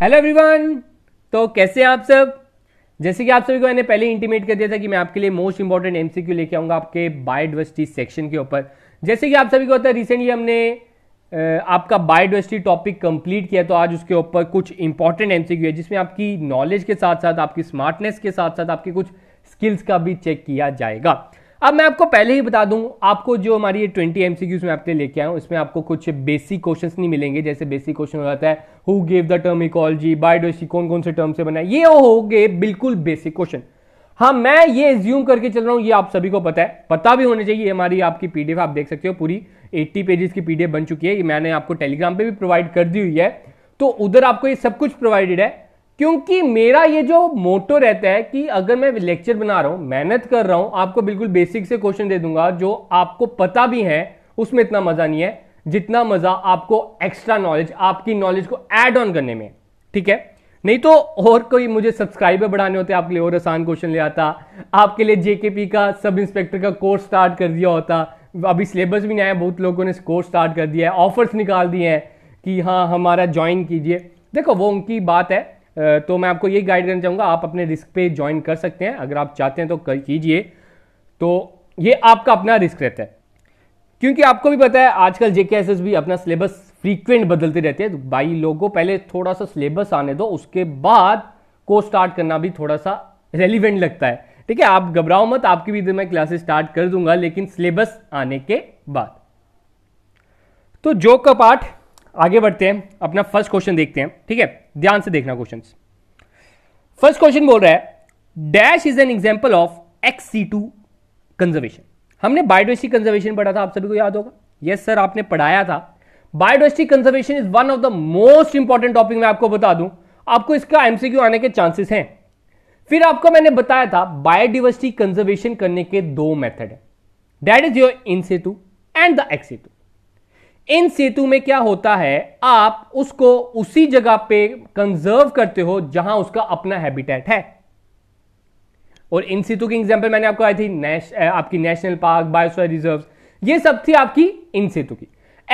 hello everyone तो कैसे हैं आप सब जैसे कि आप सभी को मैंने पहले इंटीमेट कर दिया था कि मैं आपके लिए मोस्ट इंपॉर्टेंट एमसीक्यू लेके आऊंगा आपके बायोडिवर्सिटी सेक्शन के ऊपर जैसे कि आप सभी को होता है रिसेंटली हमने आपका बायोडिवर्सिटी टॉपिक कंप्लीट किया तो आज उसके ऊपर कुछ इंपॉर्टेंट एमसीक्यू है जिसमें आपकी नॉलेज के साथ साथ आपकी स्मार्टनेस के साथ साथ आपके कुछ स्किल्स का भी चेक किया जाएगा अब मैं आपको पहले ही बता दूं आपको जो हमारी ये ट्वेंटी एम में आपके लेके आया हूँ इसमें आपको कुछ बेसिक क्वेश्चन नहीं मिलेंगे जैसे बेसिक क्वेश्चन हो जाता है who gave the term ecology biodiversity कौन कौन से टर्म से बना है ये हो गए बिल्कुल बेसिक क्वेश्चन हाँ मैं ये एज्यूम करके चल रहा हूँ ये आप सभी को पता है पता भी होने चाहिए हमारी आपकी पीडीएफ आप देख सकते हो पूरी एट्टी पेजेस की पीडीएफ बन चुकी है ये मैंने आपको टेलीग्राम पे भी प्रोवाइड कर दी हुई है तो उधर आपको ये सब कुछ प्रोवाइडेड है क्योंकि मेरा ये जो मोटो रहता है कि अगर मैं लेक्चर बना रहा हूं मेहनत कर रहा हूं आपको बिल्कुल बेसिक से क्वेश्चन दे दूंगा जो आपको पता भी है उसमें इतना मजा नहीं है जितना मजा आपको एक्स्ट्रा नॉलेज आपकी नॉलेज को एड ऑन करने में ठीक है नहीं तो और कोई मुझे सब्सक्राइबर बढ़ाने होते आपके लिए और आसान क्वेश्चन ले आता आपके लिए जेकेपी का सब इंस्पेक्टर का कोर्स स्टार्ट कर दिया होता अभी सिलेबस भी नहीं आया बहुत लोगों ने कोर्स स्टार्ट कर दिया है ऑफर्स निकाल दिए हैं कि हाँ हमारा ज्वाइन कीजिए देखो वो उनकी बात है तो मैं आपको ये गाइड करना चाहूँगा आप अपने रिस्क पे ज्वाइन कर सकते हैं अगर आप चाहते हैं तो कर कीजिए तो ये आपका अपना रिस्क रहता है क्योंकि आपको भी पता है आजकल जेके एस भी अपना सिलेबस फ्रीक्वेंट बदलते रहते हैं तो भाई लोगों पहले थोड़ा सा सिलेबस आने दो उसके बाद को स्टार्ट करना भी थोड़ा सा रेलिवेंट लगता है ठीक है आप घबराओ मत आपकी भी मैं क्लासेस स्टार्ट कर दूंगा लेकिन सिलेबस आने के बाद तो जोक का पार्ट आगे बढ़ते हैं अपना फर्स्ट क्वेश्चन देखते हैं ठीक है ध्यान से देखना क्वेश्चन फर्स्ट क्वेश्चन बोल रहा है dash is an example of ex situ conservation हमने बायोडोस्टिक कंजर्वेशन पढ़ा था आप सभी को याद होगा यस yes, सर आपने पढ़ाया था biodiversity conservation is one of the most important topic मैं आपको बता दूं आपको इसका एमसीक्यू आने के चांसेस हैं फिर आपको मैंने बताया था बायोडिवर्सिटी कंजर्वेशन करने के दो मेथड है that is your in situ and the ex in situ में क्या होता है आप उसको उसी जगह पे कंजर्व करते हो जहां उसका अपना हैबिटेट है और इन सेतु की एग्जांपल मैंने आपको आई थी नेश, आपकी नेशनल पार्क बायोस्फीयर रिजर्व ये सब थी आपकी इन सेतु की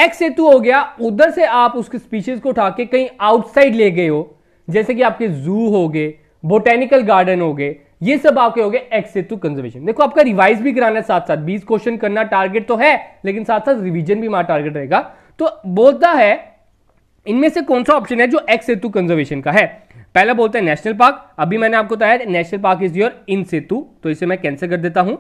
एक्स सेतु हो गया उधर से आप उसके स्पीशीज को उठा के कहीं आउटसाइड ले गए हो जैसे कि आपके जू हो गए बोटेनिकल गार्डन हो गए ये सब आपके हो गए एक्स सेतु कंजर्वेशन देखो आपका रिवाइज भी कराना है साथ साथ बीस क्वेश्चन करना टारगेट तो है लेकिन साथ साथ रिवीजन भी हमारा टारगेट रहेगा तो बोलता है इनमें से कौन सा ऑप्शन है जो एक्स सेतु कंजर्वेशन का है पहला बोलता है नेशनल पार्क अभी मैंने आपको बताया national park is your in situ तो इसे मैं कैंसिल कर देता हूं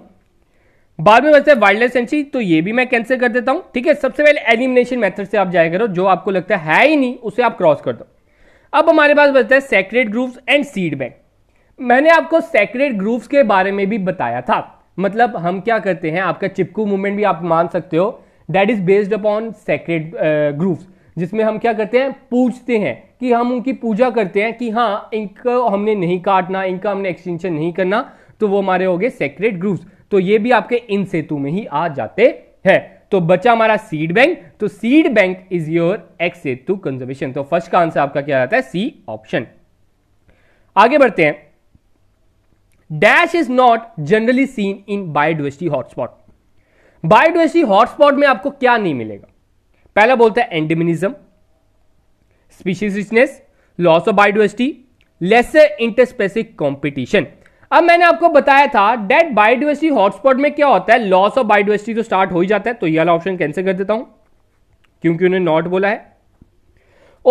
बाद में बचता है वाइल्ड लाइफ सेंचुरी तो ये भी मैं कैंसिल कर देता हूं ठीक है सबसे पहले एलिमिनेशन मेथड से आप जाया करो जो आपको लगता है, है ही नहीं उसे आप क्रॉस कर दो अब हमारे पास बचता है sacred groves and seed bank मैंने आपको सेक्रेट ग्रूव्स के बारे में भी बताया था मतलब हम क्या करते हैं आपका चिपकू मूवमेंट भी आप मान सकते हो that is based upon sacred groves जिसमें हम क्या करते हैं पूजते हैं कि हम उनकी पूजा करते हैं कि हाँ इनको हमने नहीं काटना इनका हमने एक्सटेंशन नहीं करना तो वो हमारे हो गए सेक्रेट ग्रूव्स तो ये भी आपके इन सेतु में ही आ जाते हैं तो बचा हमारा सीड बैंक तो seed bank is your ex situ conservation तो फर्स्ट का आंसर आपका क्या आता है सी ऑप्शन आगे बढ़ते हैं dash is not generally seen in biodiversity hotspot biodiversity hotspot में आपको क्या नहीं मिलेगा पहला बोलता है endemism species richness loss of biodiversity lesser interspecific competition अब मैंने आपको बताया था डेट बायोडिवर्सिटी हॉटस्पॉट में क्या होता है लॉस ऑफ बायोडिवर्सिटी तो स्टार्ट हो ही जाता है तो ये वाला ऑप्शन कैंसिल कर देता हूं क्योंकि उन्हें नॉट बोला है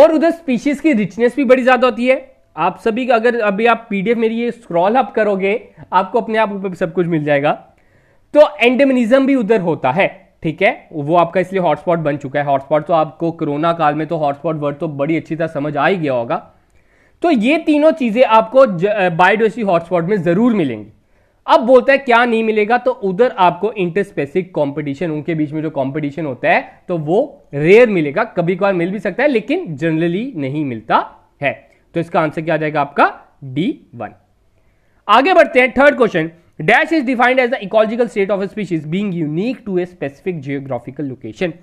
और उधर स्पीशीज की रिचनेस भी बड़ी ज्यादा होती है आप सभी का अगर अभी आप पीडीएफ मेरी ये स्क्रॉल अप करोगे आपको अपने आप सब कुछ मिल जाएगा तो एंडेमनिज्म भी उधर होता है ठीक है वो आपका इसलिए हॉटस्पॉट बन चुका है हॉटस्पॉट तो आपको कोरोना काल में तो हॉटस्पॉट वर्ड तो बड़ी अच्छी तरह समझ आ ही गया होगा तो ये तीनों चीज़ें आपको बायोडोसी हॉटस्पॉट में ज़रूर मिलेंगी अब बोलता है क्या नहीं मिलेगा तो उधर आपको इंटर स्पेसिफिक कॉम्पिटिशन उनके बीच में जो कॉम्पिटिशन होता है तो वो रेयर मिलेगा कभी कभार मिल भी सकता है लेकिन जनरली नहीं मिलता है तो इसका आंसर क्या आ जाएगा आपका डी वन आगे बढ़ते हैं third question dash is defined as the ecological state of a species being unique to a specific geographical location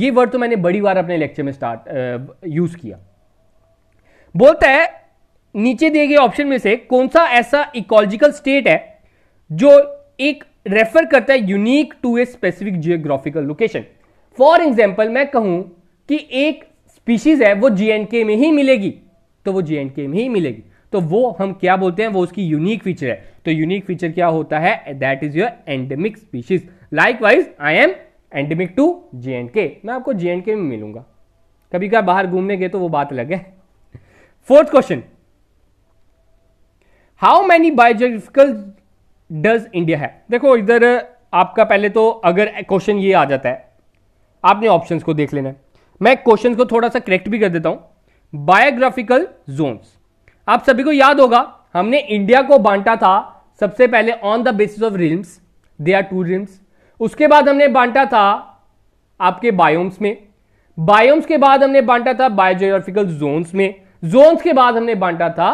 ये वर्ड तो मैंने बड़ी बार अपने लेक्चर में स्टार्ट यूज किया बोलता है नीचे दिए गए ऑप्शन में से कौन सा ऐसा इकोलॉजिकल स्टेट है जो एक रेफर करता है unique to a specific geographical location for example मैं कहूं कि एक स्पीशीज है वो जीएनके में ही मिलेगी तो वो जे में ही मिलेगी तो वो हम क्या बोलते हैं वो उसकी यूनिक फीचर है तो यूनिक फीचर क्या होता है that is your endemic species likewise I am endemic to J K मैं आपको जे के में मिलूंगा कभी कभी बाहर घूमने गए तो वो बात अलग है fourth question how many biological does India है देखो इधर आपका पहले तो अगर क्वेश्चन ये आ जाता है आपने ऑप्शंस को देख लेना मैं क्वेश्चन को थोड़ा सा करेक्ट भी कर देता हूं बायोग्राफिकल जोन्स आप सभी को याद होगा हमने इंडिया को बांटा था सबसे पहले on the basis of realms they are two realms उसके बाद हमने बांटा था आपके बायोम्स में बायोम्स के बाद हमने बांटा था बायोजोग्राफिकल जोन्स में जोन्स के बाद हमने बांटा था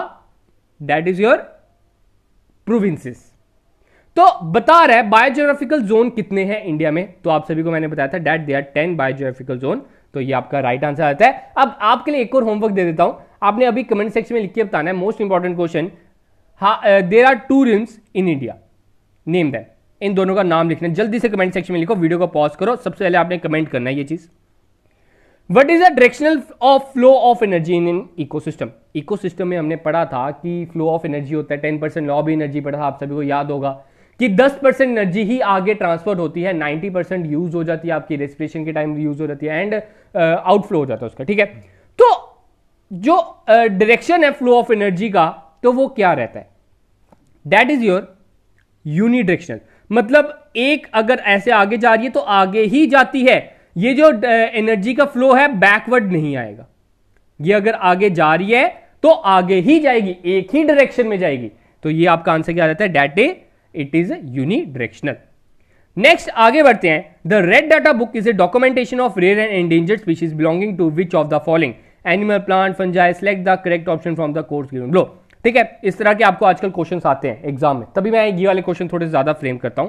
दैट इज योर प्रोविंसेस तो बता रहा है बायोजोग्राफिकल जोन कितने हैं इंडिया में तो आप सभी को मैंने बताया था that they are ten biogeographical zone तो ये आपका राइट आंसर आता है अब आपके लिए एक और होमवर्क दे देता हूं आपने अभी कमेंट सेक्शन में लिख के बताना है most important question there are two realms in India name then इन दोनों का नाम लिखना जल्दी से कमेंट सेक्शन में लिखो वीडियो को पॉज करो सबसे पहले आपने कमेंट करना है ये चीज what is the directional of flow of energy in in ecosystem ecosystem में हमने पढ़ा था कि फ्लो ऑफ एनर्जी होता है टेन परसेंट लॉ भी एनर्जी पढ़ा था आप सभी को याद होगा कि 10 परसेंट एनर्जी ही आगे ट्रांसफर होती है 90 परसेंट यूज हो जाती है आपकी रेस्पिरेशन के टाइम यूज हो जाती है एंड आउटफ्लो uh, हो जाता है उसका ठीक है तो जो डायरेक्शन uh, है फ्लो ऑफ एनर्जी का तो वो क्या रहता है दैट इज योर यूनिडिरेक्शनल मतलब एक अगर ऐसे आगे जा रही है तो आगे ही जाती है ये जो एनर्जी uh, का फ्लो है बैकवर्ड नहीं आएगा ये अगर आगे जा रही है तो आगे ही जाएगी एक ही डायरेक्शन में जाएगी तो ये आपका आंसर क्या रहता है that it is unidirectional next आगे बढ़ते हैं the red data book is a documentation of rare and endangered species belonging to which of the following animal plant fungi select the correct option from the course given ठीक है इस तरह के आपको आजकल क्वेश्चन आते हैं एग्जाम में तभी मैं ये वाले क्वेश्चन थोड़े ज्यादा फ्रेम करता हूं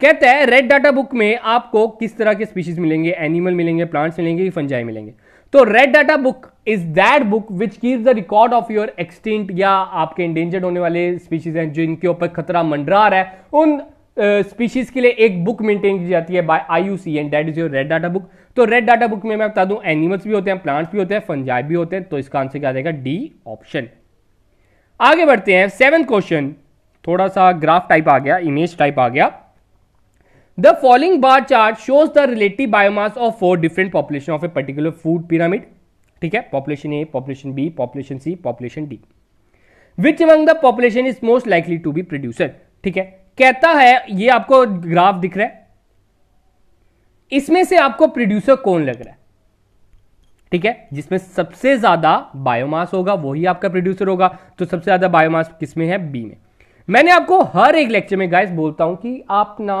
कहते हैं रेड डाटा बुक में आपको किस तरह के स्पीशीज मिलेंगे एनिमल मिलेंगे प्लांट्स मिलेंगे फंजाई मिलेंगे तो red data book is that book which की the record of your extinct या आपके इंडेंजर्ड होने वाले स्पीशीज हैं जिनके ऊपर खतरा मंडरा रहा है उन स्पीशीज uh, के लिए एक बुक मेंटेन की जाती है by I U C and that is your red data book तो रेड डाटा बुक में मैं बता दूं एनिमल्स भी होते हैं प्लांट्स भी होते हैं फंजाई भी होते हैं तो इसका आंसर क्या जाएगा डी ऑप्शन आगे बढ़ते हैं सेवन क्वेश्चन थोड़ा सा ग्राफ टाइप आ गया इमेज टाइप आ गया the following bar chart shows the relative biomass of four different population of a particular food pyramid ठीक है population A population B population C population D which among the population is most likely to be producer ठीक है कहता है ये आपको graph दिख रहा है इसमें से आपको प्रोड्यूसर कौन लग रहा है ठीक है जिसमें सबसे ज्यादा बायोमास होगा वही आपका प्रोड्यूसर होगा तो सबसे ज्यादा बायोमास किसमें है बी में मैंने आपको हर एक लेक्चर में गाइस बोलता हूं कि आप ना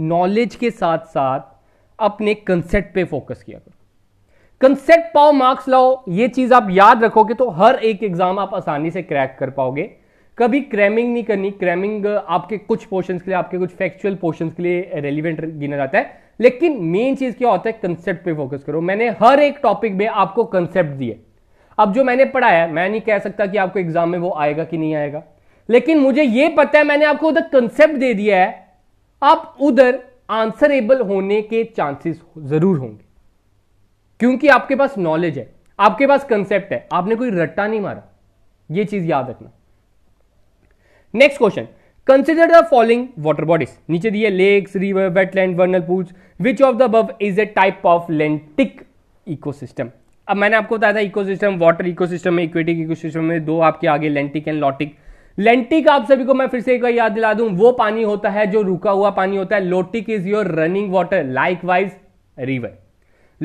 नॉलेज के साथ साथ अपने कंसेप्ट पे फोकस किया करो कंसेप्ट पाओ मार्क्स लाओ ये चीज आप याद रखोगे तो हर एक एग्जाम आप आसानी से क्रैक कर पाओगे कभी क्रैमिंग नहीं करनी क्रैमिंग uh, आपके कुछ पोर्शंस के लिए आपके कुछ फैक्चुअल पोर्शंस के लिए रेलिवेंट गिना जाता है लेकिन मेन चीज क्या होता है कंसेप्ट पे फोकस करो मैंने हर एक टॉपिक में आपको कंसेप्ट दिए अब जो मैंने पढ़ाया मैं नहीं कह सकता कि आपको एग्जाम में वो आएगा कि नहीं आएगा लेकिन मुझे ये पता है मैंने आपको उधर कंसेप्ट दे दिया है आप उधर आंसरेबल होने के चांसेस जरूर होंगे क्योंकि आपके पास नॉलेज है आपके पास कंसेप्ट है आपने कोई रट्टा नहीं मारा यह चीज याद रखना next question consider the following water bodies नीचे दिए lakes river wetland vernal pools which of the above is a type of lentic ecosystem अब मैंने आपको बताया था इकोसिस्टम वाटर इकोसिस्टम में इक्वेटिक इकोसिस्टम में दो आपके आगे लेंटिक एंड लॉटिक लेंटी का आप सभी को मैं फिर से एक बार याद दिला दूं वो पानी होता है जो रुका हुआ पानी होता है lotic is your running water likewise river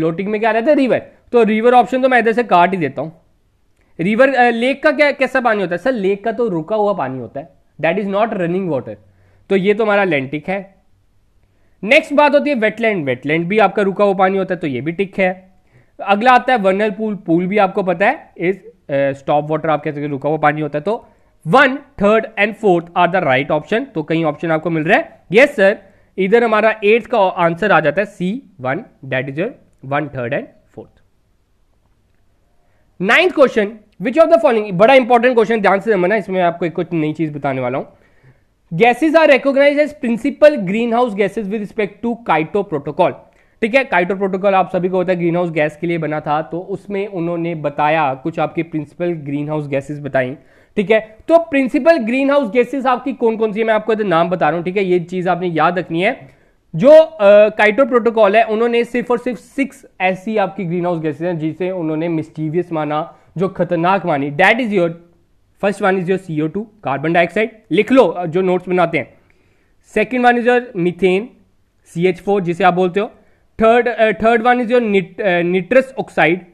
lotic में क्या रहता है रिवर तो रिवर ऑप्शन तो मैं इधर से काट ही देता हूं रिवर लेक का क्या कैसा पानी होता है सर लेक का तो रुका हुआ पानी होता है that is not running water तो ये तो हमारा लेंटिक है नेक्स्ट बात होती है वेटलैंड वेटलैंड भी आपका रुका हुआ पानी होता है तो ये भी टिक है अगला आता है वर्नल पूल पूल भी आपको पता है इज स्टॉप वाटर आप कह सकते रुका हुआ पानी होता है तो one third and fourth are the right option तो कहीं ऑप्शन आपको मिल रहा है यस सर इधर हमारा एट्थ का आंसर आ जाता है C one that is your one third and fourth ninth question which of the following बड़ा इंपॉर्टेंट क्वेश्चन ध्यान से मना इसमें आपको एक कुछ नई चीज बताने वाला हूं gases are recognise as principal greenhouse gases with respect to Kyoto protocol ठीक है काइटो प्रोटोकॉल आप सभी को होता है ग्रीन हाउस गैस के लिए बना था तो उसमें उन्होंने बताया कुछ आपके प्रिंसिपल ग्रीन हाउस गैसेज बताई ठीक है तो प्रिंसिपल ग्रीन हाउस गैसेस आपकी कौन कौन सी है मैं आपको नाम बता रहा हूं ठीक है ये चीज आपने याद रखनी है जो काइटो uh, प्रोटोकॉल है उन्होंने सिर्फ और सिर्फ सिक्स ऐसी आपकी ग्रीन हाउस गैसेज हैं जिसे उन्होंने मिस्टीवियस माना जो खतरनाक मानी that is your first one is your CO two carbon dioxide लिख लो जो नोट्स बनाते हैं second one is your methane C H four जिसे आप बोलते हो third third one is your nitrous oxide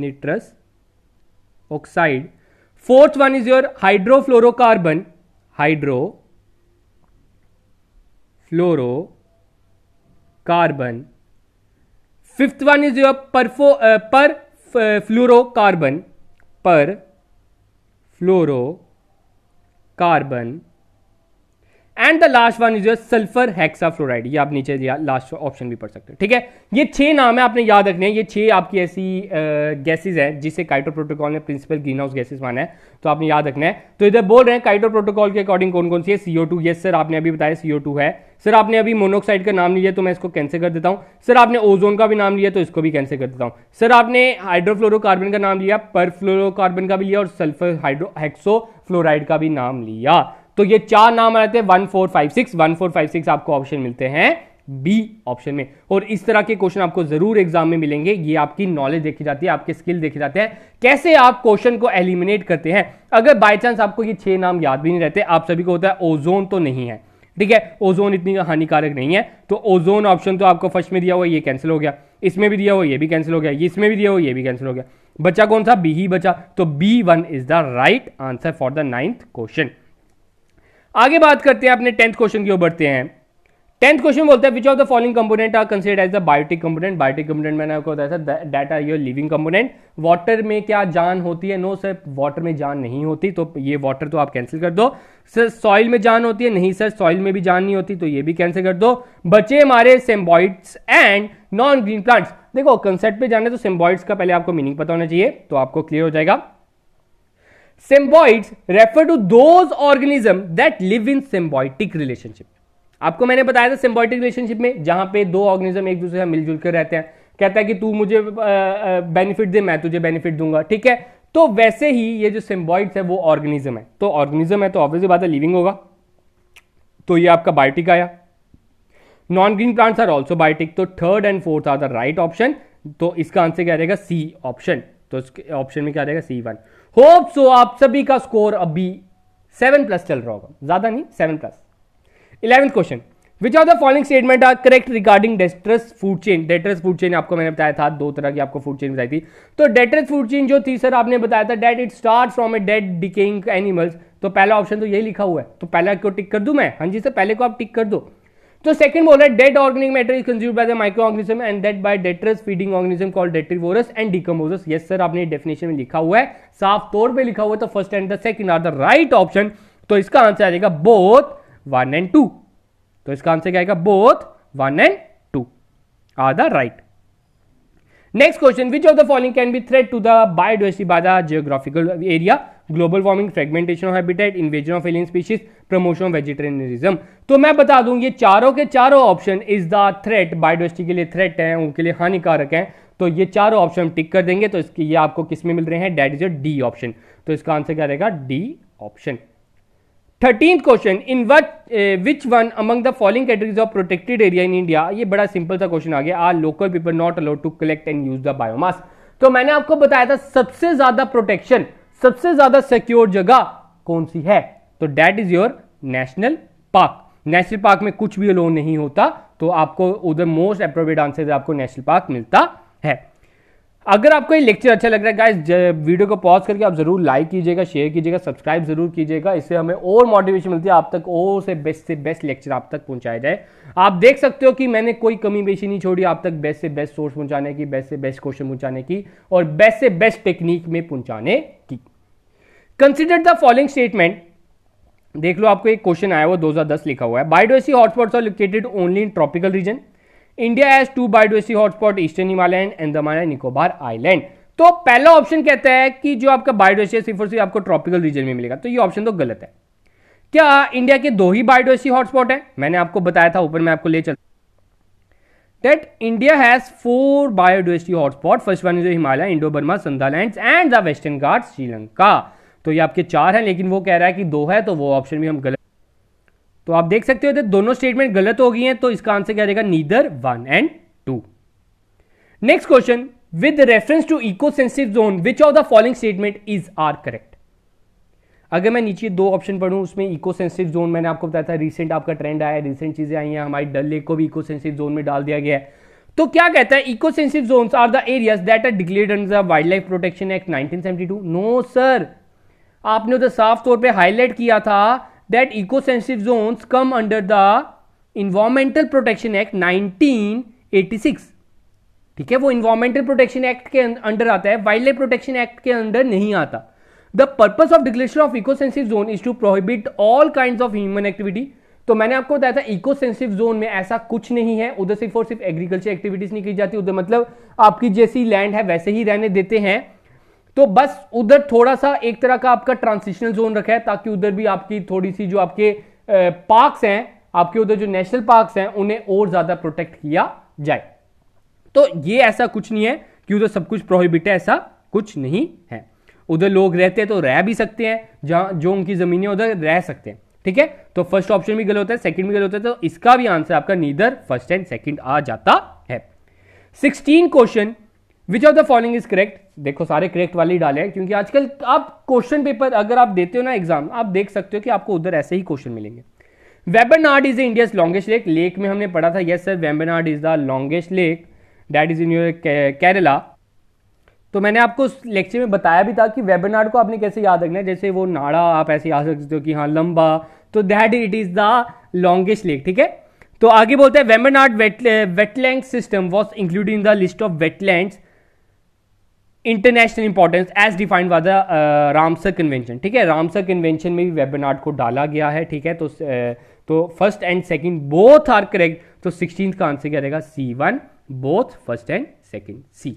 nitrous oxide fourth one is your hydrofluorocarbon hydro fluoro carbon fifth one is your per per carbon per fluoro carbon and the last one is your sulphur hexafluoride ये आप नीचे last option भी पढ़ सकते हो ठीक है ये छह नाम है आपने याद रखने हैं ये छह आपकी ऐसी गैसेज हैं जिसे काइटो प्रोटोकॉल ने प्रिंसिपल ग्रीन हाउस गैसेज माना है तो आपने याद रखना है तो इधर बोल रहे हैं काइटो प्रोटोकॉल के अकॉर्डिंग कौन कौन सी है सीओ टू यस सर आपने अभी बताया सीओ टू है सर आपने अभी मोनोक्साइड का नाम लिया तो मैं इसको कैंसिल कर देता हूं सर आपने ओजोन का भी नाम लिया तो इसको भी कैंसिल कर देता हूँ सर आपने हाइड्रोफ्लोरोकार्बन का नाम लिया परफ्लोरोकार्बन का भी लिया और सल्फर हाइड्रो हेक्सो फ्लोराइड का भी नाम लिया तो ये चार नाम रहते हैं one four five six one four five six आपको ऑप्शन मिलते हैं बी ऑप्शन में और इस तरह के क्वेश्चन आपको जरूर एग्जाम में मिलेंगे ये आपकी नॉलेज देखी जाती है आपके स्किल देखे जाते हैं कैसे आप क्वेश्चन को एलिमिनेट करते हैं अगर बाय चांस आपको ये छह नाम याद भी नहीं रहते आप सभी को होता है ओजोन तो नहीं है ठीक है ओजोन इतनी हानिकारक नहीं है तो ओजोन ऑप्शन तो आपको फर्स्ट में दिया हुआ ये कैंसिल हो गया इसमें भी दिया हुआ ये भी कैंसिल हो गया इसमें भी दिया हुआ ये भी कैंसिल हो गया बचा कौन सा बी ही बचा तो B one is the right answer for the ninth question आगे बात करते हैं अपने टेंथ क्वेश्चन की ओर बढ़ते हैं टेंथ क्वेश्चन बोलते हैं which of the following component are consider as the biotic component biotic component मैंने आपको बताया था that are your living component water में क्या जान होती है नो सर वाटर में जान नहीं होती तो ये वाटर तो आप कैंसिल कर दो सर सॉइल में जान होती है नहीं सर सॉइल में भी जान नहीं होती तो ये भी कैंसिल कर दो बचे हमारे symbionts and non green plants देखो कंसेप्ट पे जाने तो सिम्बॉइड्स का पहले आपको मीनिंग पता होना चाहिए तो आपको क्लियर हो जाएगा symbionts refer to those organism that live in symbiotic relationship आपको मैंने बताया था सिम्बॉइटिक रिलेशनशिप में जहां पे दो ऑर्गेनिज्म एक दूसरे से मिलजुल कर रहते हैं कहता है कि तू मुझे बेनिफिट दे मैं तुझे बेनिफिट दूंगा ठीक है तो वैसे ही ये जो सिम्बॉइड्स है वो ऑर्गेनिज्म है तो ऑर्गेनिज्म है तो ऑब्वियसली बात है लिविंग होगा तो ये आपका बायोटिक आया non green plants are also biotic तो third and fourth are the right option तो इसका आंसर क्या रहेगा सी ऑप्शन तो ऑप्शन में क्या रहेगा सी वन होप सो आप सभी का स्कोर अभी सेवन प्लस चल रहा होगा ज़्यादा नहीं seven plus eleventh question which are the following statement are correct regarding detritus food chain detritus food chain आपको मैंने बताया था दो तरह की आपको फूड चेन बताई थी तो डेट्रस फूड चेन जो थी सर आपने बताया था that it start from a dead decaying animals तो पहला ऑप्शन तो यही लिखा हुआ है तो पहला को टिक कर दू मैं हाँ जी सर पहले को आप टिक कर दो तो सेकंड बोल रहा है dead organic matter is consume by the microorganism and that by detritus feeding organism called detritivores and decomposers yes sir आपने डेफिनेशन में लिखा हुआ है साफ तौर पे लिखा हुआ है तो first and the second are the right option तो इसका आंसर आ जाएगा बोथ वन एंड टू तो इसका आंसर क्या आएगा both one and two are the right next question which of the following can be threat to the biodiversity by the geographical area global warming fragmentation of habitat invasion of alien species promotion of vegetarianism तो मैं बता दूं ये चारों के चारों option is the threat biodiversity के लिए थ्रेट है उनके लिए हानिकारक है तो ये चारों ऑप्शन हम टिक कर देंगे तो इसकी ये आपको किस में मिल रहे हैं that is your D option तो इसका आंसर क्या रहेगा D option thirteen question in what which one among the following categories of protected area in India ये बड़ा सिंपल सा क्वेश्चन आ गया are local people not allowed to collect and use the biomass तो मैंने आपको बताया था सबसे ज्यादा प्रोटेक्शन सबसे ज्यादा सिक्योर जगह कौन सी है तो that is your national park national park में कुछ भी अलोन नहीं होता तो आपको उधर मोस्ट अप्रोप्रिएट आंसर आपको नेशनल पार्क मिलता अगर आपको ये लेक्चर अच्छा लग रहा है गाइस वीडियो को पॉज करके आप जरूर लाइक कीजिएगा शेयर कीजिएगा सब्सक्राइब जरूर कीजिएगा इससे हमें और मोटिवेशन मिलती है आप तक और से बेस्ट से बेस्ट लेक्चर आप तक पहुंचाया जाए आप देख सकते हो कि मैंने कोई कमी बेशी नहीं छोड़ी आप तक बेस्ट से बेस्ट सोर्स पहुंचाने की बेस्ट से बेस्ट क्वेश्चन पहुंचाने की और बेस्ट से बेस्ट टेक्निक में पहुंचाने की कंसिडर द फॉलोइंग स्टेटमेंट देख लो आपको एक क्वेश्चन आया हुआ 2010 लिखा हुआ है biodiversity hotspots are located only in tropical region India has two biodiversity hotspot eastern Himalayan Andaman and Nicobar island तो पहला ऑप्शन कहता है कि जो आपका बायोडाइवर्सिटी सिर्फ और सिर्फ आपको ट्रॉपिकल रीजन में मिलेगा तो ये ऑप्शन तो गलत है क्या इंडिया के दो ही बायोडाइवर्सिटी हॉटस्पॉट है मैंने आपको बताया था ऊपर मैं आपको ले चलता that India has four biodiversity hotspot first one is Himalaya Indo Burma burma and the western Western Sri Lanka तो ये आपके चार हैं लेकिन वो कह रहा है कि दो है तो वो ऑप्शन भी हम गलत तो आप देख सकते हो तो दोनों स्टेटमेंट गलत हो गई हैं तो इसका आंसर क्या रहेगा neither one and two next question with reference to eco sensitive zone which of the following statement is are correct अगर मैं नीचे दो ऑप्शन पढ़ूं उसमें इको सेंसिटिव जोन मैंने आपको बताया था रिसेंट आपका ट्रेंड आया रिसेंट चीजें आई हैं हमारी डल लेक को भी इको सेंसिटिव जोन में डाल दिया गया है तो क्या कहता है eco sensitive zone are the areas that are declared under the wildlife protection act 1972 no sir आपने उधर साफ तौर पे हाईलाइट किया था that eco sensitive zone come under the environmental protection act nineteen eighty six ठीक है वो इन्वायरमेंटल प्रोटेक्शन एक्ट के अंडर आता है वाइल्ड लाइफ प्रोटेक्शन एक्ट के अंडर नहीं आता the purpose of declaration of eco sensitive zone is to prohibit all kind of human activity तो मैंने आपको बताया था इको सेंसिटिव जोन में ऐसा कुछ नहीं है उधर सिर्फ और सिर्फ एग्रीकल्चर एक्टिविटीज नहीं की जाती उधर मतलब आपकी जैसी लैंड है वैसे ही रहने देते हैं तो बस उधर थोड़ा सा एक तरह का आपका ट्रांसिशनल जोन रखा है ताकि उधर भी आपकी थोड़ी सी जो आपके पार्क्स हैं आपके उधर जो नेशनल पार्क्स हैं उन्हें और ज्यादा प्रोटेक्ट किया जाए तो ये ऐसा कुछ नहीं है कि उधर सब कुछ प्रोहिबिट है ऐसा कुछ नहीं है उधर लोग रहते हैं तो रह भी सकते हैं जहां जो उनकी जमीन है उधर रह सकते हैं ठीक है तो फर्स्ट ऑप्शन भी गलत होता है सेकंड भी गलत होता है तो इसका भी आंसर आपका नीदर फर्स्ट एंड सेकंड आ जाता है sixteen question which of the following is correct देखो सारे करेक्ट वाले ही डाले हैं क्योंकि आजकल आप क्वेश्चन पेपर अगर आप देते हो ना एग्जाम आप देख सकते हो कि आपको उधर ऐसे ही क्वेश्चन मिलेंगे Vembanad is India longest lake lake में हमने पढ़ा था yes sir Vembanad is the longest lake that is in your Kerala तो मैंने आपको उस लेक्चर में बताया भी था कि वेबनार्ड को आपने कैसे याद रखना है जैसे वो नाड़ा आप ऐसे याद रख सकते हो कि हाँ लंबा तो that it is the longest lake ठीक है तो आगे बोलते हैं Vembanad wetland system was including the list of wetlands international importance as defined the Ramsar convention ठीक है रामसर कन्वेंशन में भी वेबिनार को डाला गया है ठीक है तो uh, तो first and second both are correct तो सिक्सटीन का आंसर क्या रहेगा C one both first and second C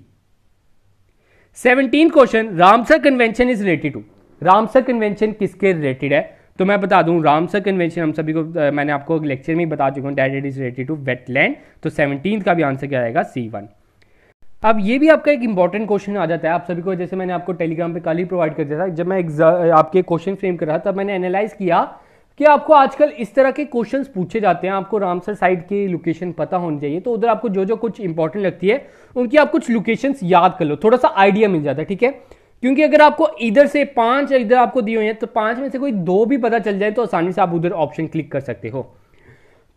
seventeen question Ramsar convention is related to Ramsar convention किसके रिलेटेड है तो मैं बता दूं रामसर कन्वेंशन हम सभी को uh, मैंने आपको लेक्चर में ही बता चुका हूँ that it is related to wetland तो सेवनटीन का भी आंसर क्या रहेगा सी वन अब ये भी आपका एक इंपॉर्टेंट क्वेश्चन आ जाता है आप सभी को जैसे मैंने आपको टेलीग्राम पे कल ही प्रोवाइड कर दिया था जब मैं आपके क्वेश्चन फ्रेम कर रहा तब मैंने एनालाइज किया कि आपको आजकल इस तरह के क्वेश्चंस पूछे जाते हैं आपको रामसर साइड की लोकेशन पता होनी चाहिए तो उधर आपको जो जो कुछ इंपॉर्टेंट लगती है उनकी आप कुछ लोकेशन याद कर लो थोड़ा सा आइडिया मिल जाता है ठीक है क्योंकि अगर आपको इधर से पांच इधर आपको दिए हुए हैं तो पांच में से कोई दो भी पता चल जाए तो आसानी से आप उधर ऑप्शन क्लिक कर सकते हो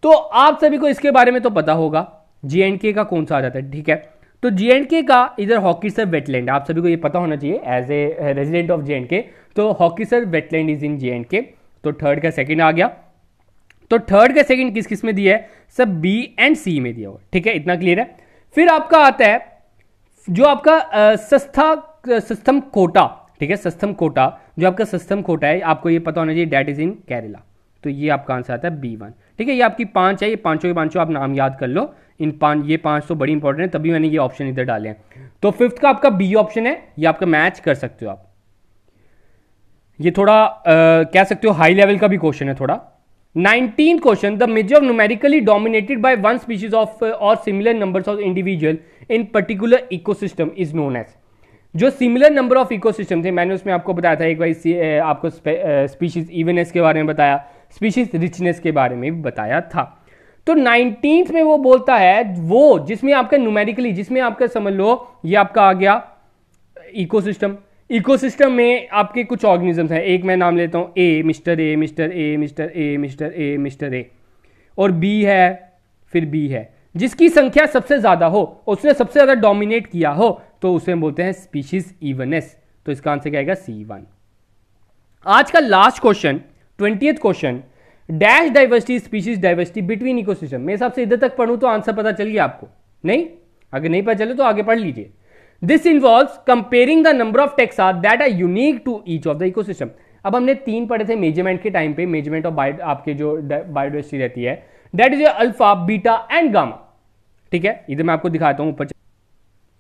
तो आप सभी को इसके बारे में तो पता होगा जे का कौन सा आ जाता है ठीक है तो जे का इधर हॉकी सर वेटलैंड आप सभी को ये पता होना चाहिए as a resident of J and K तो Hokersar wetland is in J and K तो थर्ड का सेकेंड आ गया तो थर्ड का सेकेंड किस किस में दिया है सब बी एंड सी में दिया हुआ ठीक है इतना क्लियर है फिर आपका आता है जो आपका सस्ता सस्था कोटा ठीक है सस्तम कोटा जो आपका सस्तम कोटा है आपको ये पता होना चाहिए डैट इज इन केरला तो ये आपका आंसर आता है बी वन ठीक है ये आपकी पांच है ये पांचों के पांचों आप नाम याद कर लो इन पाँच ये पाँच तो बड़ी इंपॉर्टेंट है तभी मैंने ये ऑप्शन इधर डाले हैं तो फिफ्थ का आपका बी ऑप्शन है ये आपका मैच कर सकते हो आप ये थोड़ा आ, कह सकते हो हाई लेवल का भी क्वेश्चन है थोड़ा nineteen question the major numerically dominated by one species of or similar number of individual in particular ecosystem is known as जो सिमिलर नंबर ऑफ इकोसिस्टम थे मैंने उसमें आपको बताया था एक बार आपको स्पीशीज इवेनेस के बारे में बताया स्पीशीज रिचनेस के बारे में भी बताया था तो नाइनटीन में वो बोलता है वो जिसमें आपका न्यूमेरिकली जिसमें आपका समझ लो ये आपका आ गया इकोसिस्टम इकोसिस्टम में आपके कुछ ऑर्गेनिजम्स हैं एक मैं नाम लेता हूं A mister A mister A mister A mister A mister A और बी है फिर बी है जिसकी संख्या सबसे ज़्यादा हो उसने सबसे ज़्यादा डोमिनेट किया हो तो उसे हम बोलते हैं स्पीशीज इवनेस तो इसका आंसर क्या आएगा सी वन आज का last question twenty question dash diversity species diversity between ecosystem मेरे हिसाब से इधर तक पढ़ूं तो आंसर पता चल गया आपको नहीं अगर नहीं पता चले तो आगे पढ़ लीजिए this involve comparing the number of taxa that are unique to each of the ecosystem अब हमने तीन पढ़े थे मेजरमेंट के टाइम पे मेजरमेंट ऑफ आपके जो बायोडाइवर्सिटी रहती है that is alpha beta and gamma ठीक है इधर मैं आपको दिखाता हूँ ऊपर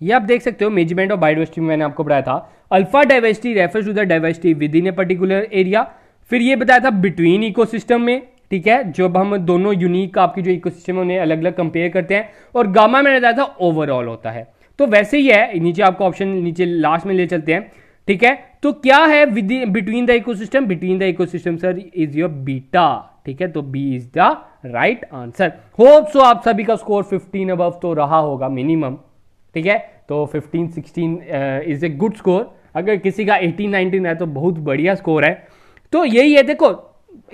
ये आप देख सकते हो मेजरमेंट ऑफ बायोडाइवर्सिटी में मैंने आपको पढ़ाया था alpha diversity refers to the diversity within a particular area फिर ये बताया था बिटवीन इकोसिस्टम में ठीक है जब हम दोनों यूनिक आपकी जो इकोसिस्टम है उन्हें अलग अलग कंपेयर करते हैं और गामा मैंने बताया था ओवरऑल होता है तो वैसे ही है नीचे आपको ऑप्शन नीचे लास्ट में ले चलते हैं ठीक है तो क्या है between the ecosystem between the ecosystem sir is your beta ठीक है तो B is the right answer hope so आप सभी का स्कोर 15 अबव तो रहा होगा मिनिमम ठीक है तो 15 16 इज ए गुड स्कोर अगर किसी का 18 19 है तो बहुत बढ़िया स्कोर है तो यही है देखो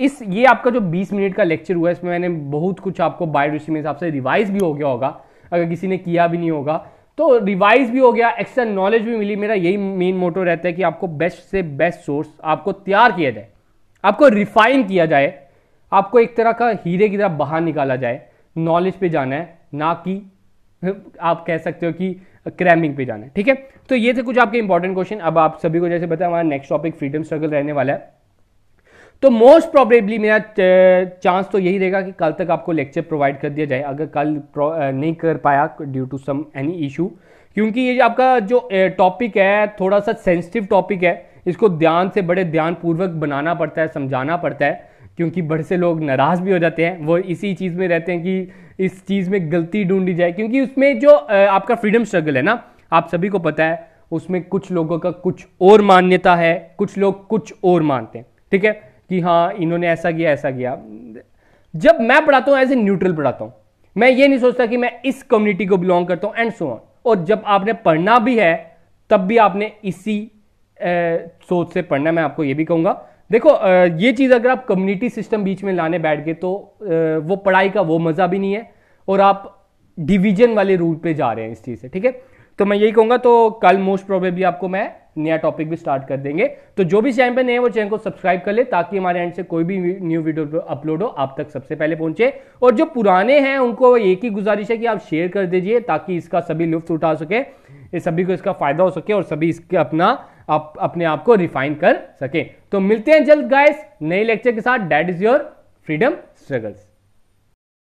इस ये आपका जो 20 मिनट का लेक्चर हुआ है इसमें मैंने बहुत कुछ आपको बायोडिस्ट्री में हिसाब से रिवाइज भी हो गया होगा अगर किसी ने किया भी नहीं होगा तो रिवाइज भी हो गया एक्स्ट्रा नॉलेज भी मिली मेरा यही मेन मोटो रहता है कि आपको बेस्ट से बेस्ट सोर्स आपको तैयार किया जाए आपको रिफाइन किया जाए आपको एक तरह का हीरे की तरह बाहर निकाला जाए नॉलेज पे जाना है ना कि आप कह सकते हो कि क्रैमिंग पे जाना है ठीक है तो ये थे कुछ आपके इंपॉर्टेंट क्वेश्चन अब आप सभी को जैसे बताया हमारा नेक्स्ट टॉपिक फ्रीडम स्ट्रगल रहने वाला है तो मोस्ट प्रॉबेबली मेरा चांस तो यही रहेगा कि कल तक आपको लेक्चर प्रोवाइड कर दिया जाए अगर कल नहीं कर पाया due to some any issue क्योंकि ये आपका जो टॉपिक है थोड़ा सा सेंसिटिव टॉपिक है इसको ध्यान से बड़े ध्यानपूर्वक बनाना पड़ता है समझाना पड़ता है क्योंकि बड़े से लोग नाराज़ भी हो जाते हैं वो इसी चीज़ में रहते हैं कि इस चीज़ में गलती ढूंढी जाए क्योंकि उसमें जो आपका फ्रीडम स्ट्रगल है ना आप सभी को पता है उसमें कुछ लोगों का कुछ और मान्यता है कुछ लोग कुछ और मानते हैं ठीक है कि हाँ इन्होंने ऐसा किया ऐसा किया जब मैं पढ़ाता हूँ एज ए न्यूट्रल पढ़ाता हूँ मैं ये नहीं सोचता कि मैं इस कम्युनिटी को बिलोंग करता हूँ एंड सो ऑन और जब आपने पढ़ना भी है तब भी आपने इसी ए, सोच से पढ़ना मैं आपको ये भी कहूँगा देखो ये चीज़ अगर आप कम्युनिटी सिस्टम बीच में लाने बैठ गए तो वो पढ़ाई का वो मज़ा भी नहीं है और आप डिवीजन वाले रूल पे जा रहे हैं इस चीज़ से ठीक है तो मैं यही कहूँगा तो कल मोस्ट प्रोबेबली आपको मैं नया टॉपिक भी स्टार्ट कर देंगे तो जो भी चैनल पर नए वो चैनल को सब्सक्राइब कर ले ताकि हमारे एंड से कोई भी न्यू वीडियो अपलोड हो आप तक सबसे पहले पहुंचे और जो पुराने हैं उनको एक ही गुजारिश है कि आप शेयर कर दीजिए ताकि इसका सभी लुफ्त उठा सके सभी को इसका फायदा हो सके और सभी इसके अपना आप अपने आप को रिफाइन कर सके तो मिलते हैं जल्द गाइस नए लेक्चर के साथ that is your freedom struggles